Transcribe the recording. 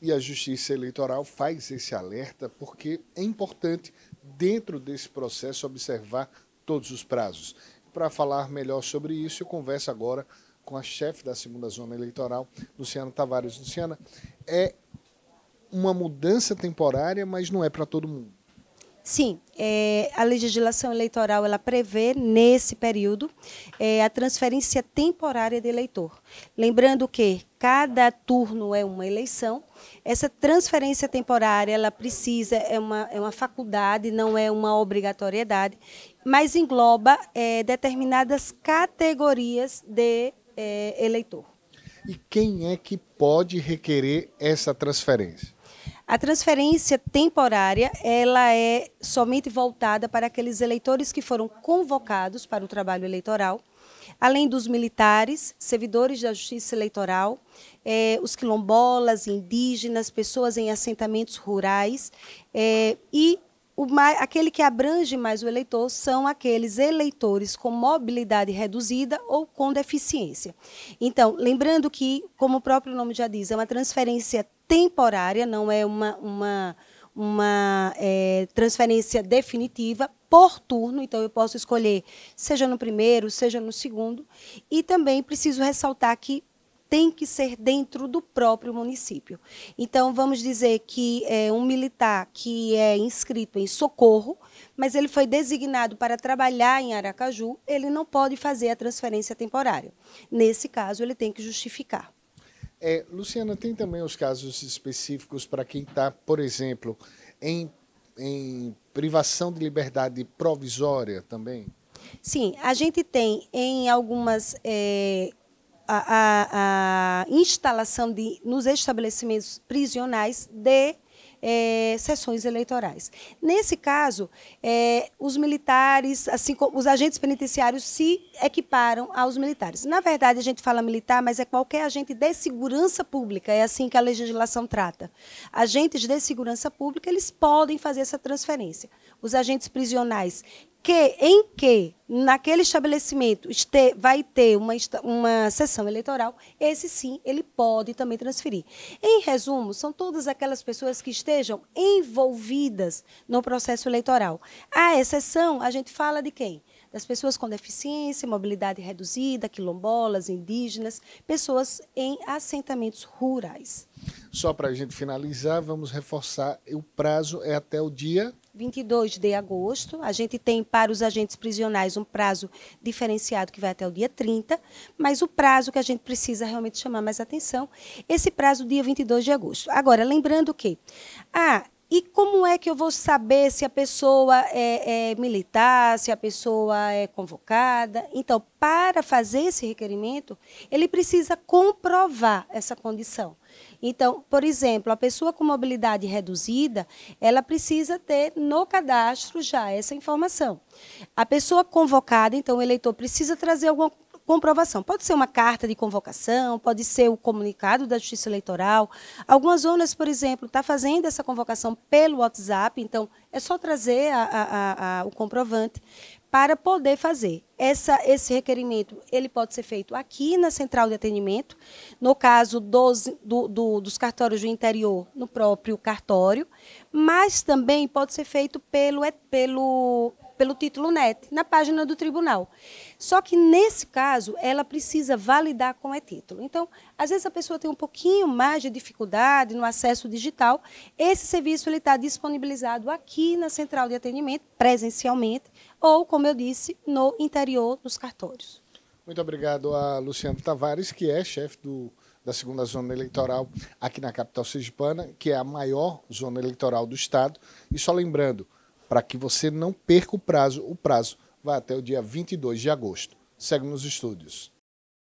E a Justiça Eleitoral faz esse alerta porque é importante, dentro desse processo, observar todos os prazos. Para falar melhor sobre isso, eu converso agora com a chefe da segunda zona eleitoral, Luciana Tavares. Luciana, é uma mudança temporária, mas não é para todo mundo. Sim, é, a legislação eleitoral ela prevê nesse período é, a transferência temporária de eleitor. Lembrando que cada turno é uma eleição. Essa transferência temporária ela precisa é uma, é uma faculdade, não é uma obrigatoriedade, mas engloba é, determinadas categorias de é, eleitor. E quem é que pode requerer essa transferência? A transferência temporária, ela é somente voltada para aqueles eleitores que foram convocados para o trabalho eleitoral, além dos militares, servidores da justiça eleitoral, eh, os quilombolas, indígenas, pessoas em assentamentos rurais eh, e mais, aquele que abrange mais o eleitor são aqueles eleitores com mobilidade reduzida ou com deficiência. Então, lembrando que, como o próprio nome já diz, é uma transferência temporária, não é uma, uma, uma é, transferência definitiva por turno, então eu posso escolher seja no primeiro, seja no segundo. E também preciso ressaltar que tem que ser dentro do próprio município. Então, vamos dizer que é um militar que é inscrito em Socorro, mas ele foi designado para trabalhar em Aracaju, ele não pode fazer a transferência temporária. Nesse caso, ele tem que justificar. É, Luciana, tem também os casos específicos para quem está, por exemplo, em, em privação de liberdade provisória também? Sim, a gente tem em algumas é, a, a, instalação de, nos estabelecimentos prisionais de é, sessões eleitorais. Nesse caso, é, os militares, assim como os agentes penitenciários, se equiparam aos militares. Na verdade, a gente fala militar, mas é qualquer agente de segurança pública, é assim que a legislação trata. Agentes de segurança pública, eles podem fazer essa transferência. Os agentes prisionais que, em que naquele estabelecimento este, vai ter uma, uma sessão eleitoral, esse sim, ele pode também transferir. Em resumo, são todas aquelas pessoas que estejam envolvidas no processo eleitoral. A exceção, a gente fala de quem? das pessoas com deficiência, mobilidade reduzida, quilombolas, indígenas, pessoas em assentamentos rurais. Só para a gente finalizar, vamos reforçar: o prazo é até o dia. 22 de agosto. A gente tem para os agentes prisionais um prazo diferenciado que vai até o dia 30, mas o prazo que a gente precisa realmente chamar mais atenção, esse prazo dia 22 de agosto. Agora, lembrando que A ah, é que eu vou saber se a pessoa é, é militar, se a pessoa é convocada? Então, para fazer esse requerimento, ele precisa comprovar essa condição. Então, por exemplo, a pessoa com mobilidade reduzida, ela precisa ter no cadastro já essa informação. A pessoa convocada, então o eleitor precisa trazer alguma comprovação. Pode ser uma carta de convocação, pode ser o comunicado da Justiça Eleitoral. Algumas zonas, por exemplo, está fazendo essa convocação pelo WhatsApp, então é só trazer a, a, a, o comprovante para poder fazer essa, esse requerimento ele pode ser feito aqui na central de atendimento, no caso dos, do, do, dos cartórios do interior, no próprio cartório, mas também pode ser feito pelo, é, pelo, pelo título NET, na página do tribunal. Só que, nesse caso, ela precisa validar com e é título. Então, às vezes a pessoa tem um pouquinho mais de dificuldade no acesso digital. Esse serviço está disponibilizado aqui na central de atendimento, presencialmente, ou, como eu disse, no interior interior dos cartórios. Muito obrigado a Luciano Tavares, que é chefe do, da segunda zona eleitoral aqui na capital sergipana, que é a maior zona eleitoral do estado. E só lembrando, para que você não perca o prazo, o prazo vai até o dia 22 de agosto. Segue nos estúdios.